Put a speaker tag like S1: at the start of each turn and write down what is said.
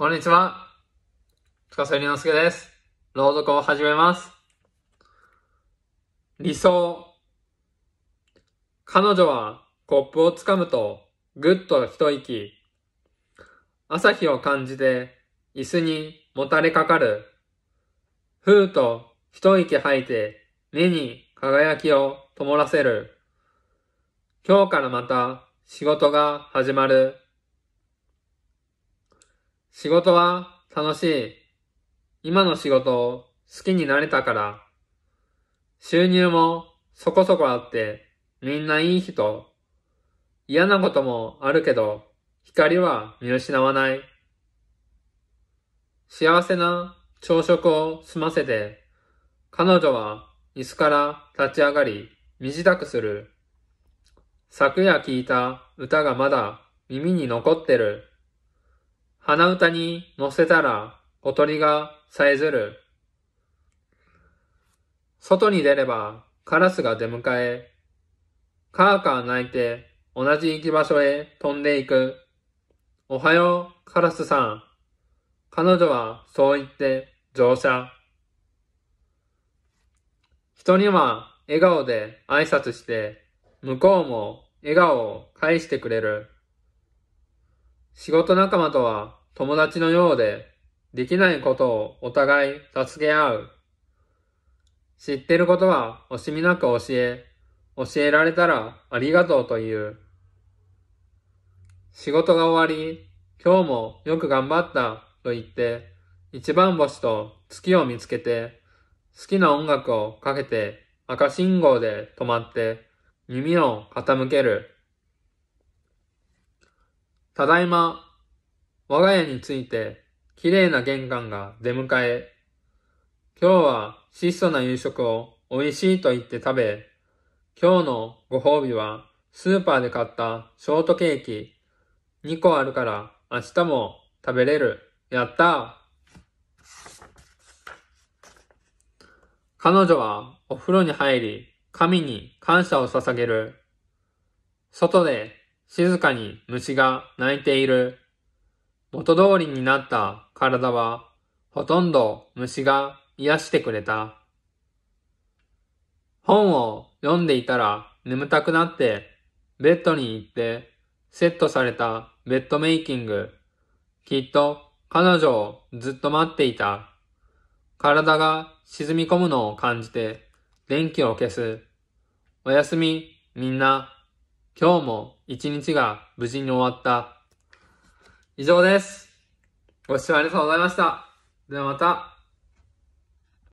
S1: こんにちは。司龍之介です。朗読を始めます。理想。彼女はコップをつかむとぐっと一息。朝日を感じて椅子にもたれかかる。ふうと一息吐いて目に輝きを灯らせる。今日からまた仕事が始まる。仕事は楽しい。今の仕事を好きになれたから。収入もそこそこあってみんないい人。嫌なこともあるけど光は見失わない。幸せな朝食を済ませて彼女は椅子から立ち上がり身支度する。昨夜聞いた歌がまだ耳に残ってる。鼻歌に乗せたら小鳥がさえずる。外に出ればカラスが出迎え、カーカー鳴いて同じ行き場所へ飛んでいく。おはよう、カラスさん。彼女はそう言って乗車。人には笑顔で挨拶して、向こうも笑顔を返してくれる。仕事仲間とは友達のようで、できないことをお互い助け合う。知ってることは惜しみなく教え、教えられたらありがとうという。仕事が終わり、今日もよく頑張ったと言って、一番星と月を見つけて、好きな音楽をかけて赤信号で止まって耳を傾ける。ただいま我が家について、綺麗な玄関が出迎え、今日は質素な夕食を美味しいと言って食べ、今日のご褒美はスーパーで買ったショートケーキ2個あるから明日も食べれる。やった彼女はお風呂に入り、神に感謝を捧げる。外で静かに虫が鳴いている。元通りになった体はほとんど虫が癒してくれた。本を読んでいたら眠たくなってベッドに行ってセットされたベッドメイキング。きっと彼女をずっと待っていた。体が沈み込むのを感じて電気を消す。おやすみみんな。今日も一日が無事に終わった。以上です。ご視聴ありがとうございました。ではまた。